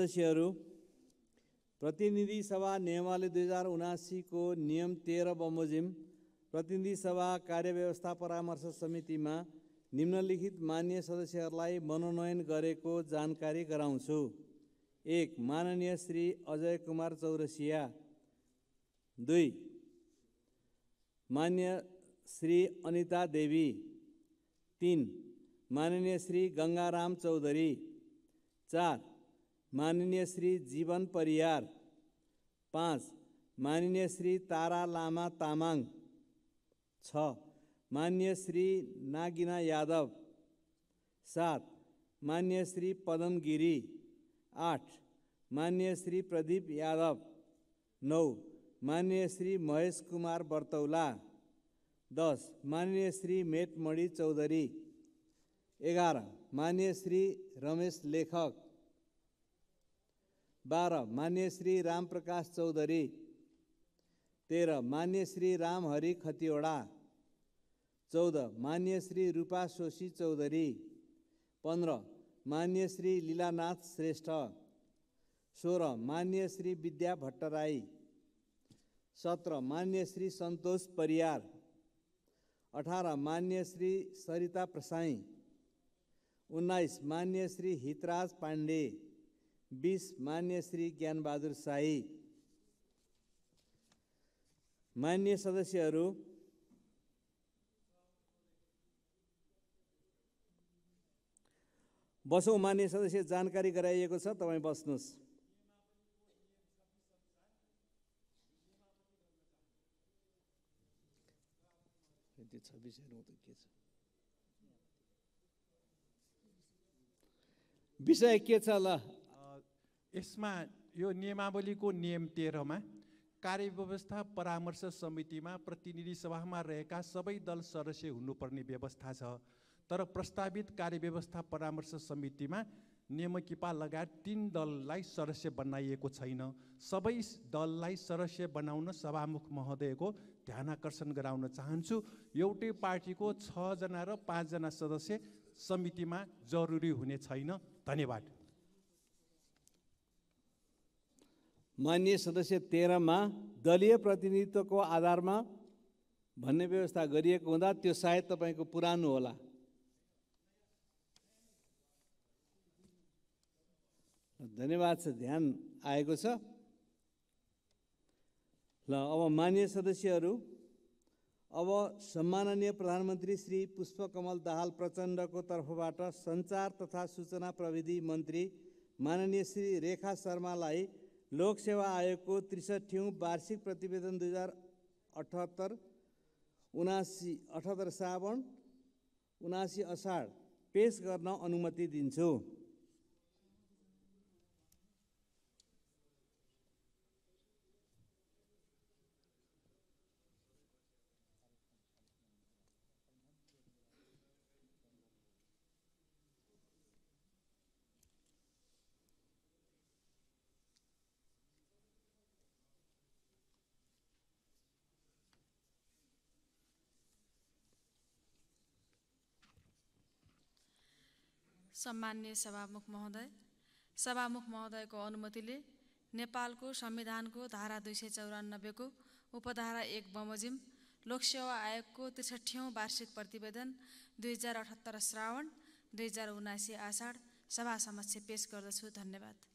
सदस्यहरू प्रतिनिधि सभा नियमावली दुई हजार उनासीको नियम तेह्र बमोजिम प्रतिनिधि सभा कार्यव्यवस्था परामर्श समितिमा निम्नलिखित मान्य सदस्यहरूलाई मनोनयन गरेको जानकारी गराउँछु एक माननीय श्री अजय कुमार चौरसिया दुई मान्य श्री अनिता देवी तिन माननीय श्री गङ्गाराम चौधरी चार माननीय श्री जीवन परियार पाँच माननीय श्री तारा लामा तामाङ छ मान्य श्री नागिना यादव सात मान्य श्री पदम गिरी आठ मान्य श्री प्रदीप यादव नौ मान्य श्री महेश कुमार बर्तौला दस मान्य श्री मेटमणि चौधरी एघार मान्य श्री रमेश लेखक बाह्र मान्य श्री रामप्रकाश चौधरी तेह्र मान्य श्री रामहरि खतिवडा चौध मान्य श्री रूपा सोशी चौधरी पन्ध्र मान्य श्री लीलानाथ श्रेष्ठ सोह्र मान्य श्री विद्या भट्टराई सत्र मान्य श्री सन्तोष परियार अठार मान्य श्री सरिता प्रसाई उन्नाइस मान्य श्री हितराज पाण्डे बिस मान्य श्री ज्ञानबहादुर साई मान्य सदस्यहरू बसौँ मान्य सदस्य जानकारी गराइएको छ तपाईँ बस्नुहोस् विषय के छ ल यसमा यो नियमावलीको नियम तेह्रमा कार्यव्यवस्था परामर्श समितिमा प्रतिनिधि सभामा रहेका सबै दल सदस्य हुनुपर्ने व्यवस्था छ तर प्रस्तावित कार्यव्यवस्था परामर्श समितिमा नियमकिपा लगायत तिन दललाई सदस्य बनाइएको छैन सबै दललाई सदस्य बनाउन सभामुख महोदयको ध्यान आकर्षण गराउन चाहन्छु एउटै पार्टीको छजना र पाँचजना सदस्य समितिमा जरुरी हुने छैन धन्यवाद मान्य सदस्य तेह्रमा दलीय प्रतिनिधित्वको आधारमा भन्ने व्यवस्था गरिएको हुँदा त्यो सायद तपाईँको पुरानो होला धन्यवाद छ ध्यान आएको छ ल अब मान्य सदस्यहरू अब सम्माननीय प्रधानमन्त्री श्री पुष्पकमल दाहाल प्रचण्डको तर्फबाट सञ्चार तथा सूचना प्रविधि मन्त्री माननीय श्री रेखा शर्मालाई लोकसेवा आयोगको त्रिसठ्यौँ वार्षिक प्रतिवेदन दुई हजार अठहत्तर उनासी अठहत्तर श्रावण उनासी असाढ पेस गर्न अनुमति दिन्छु सम्मान्य सभामुख महोदय सभामुख महोदयको अनुमतिले नेपालको संविधानको धारा दुई सय चौरानब्बेको उपधारा एक बमोजिम लोकसेवा आयोगको त्रिसठ्यौँ वार्षिक प्रतिवेदन दुई हजार अठहत्तर श्रावण दुई हजार उनासी आषाढ सभा समक्ष पेश गर्दछु धन्यवाद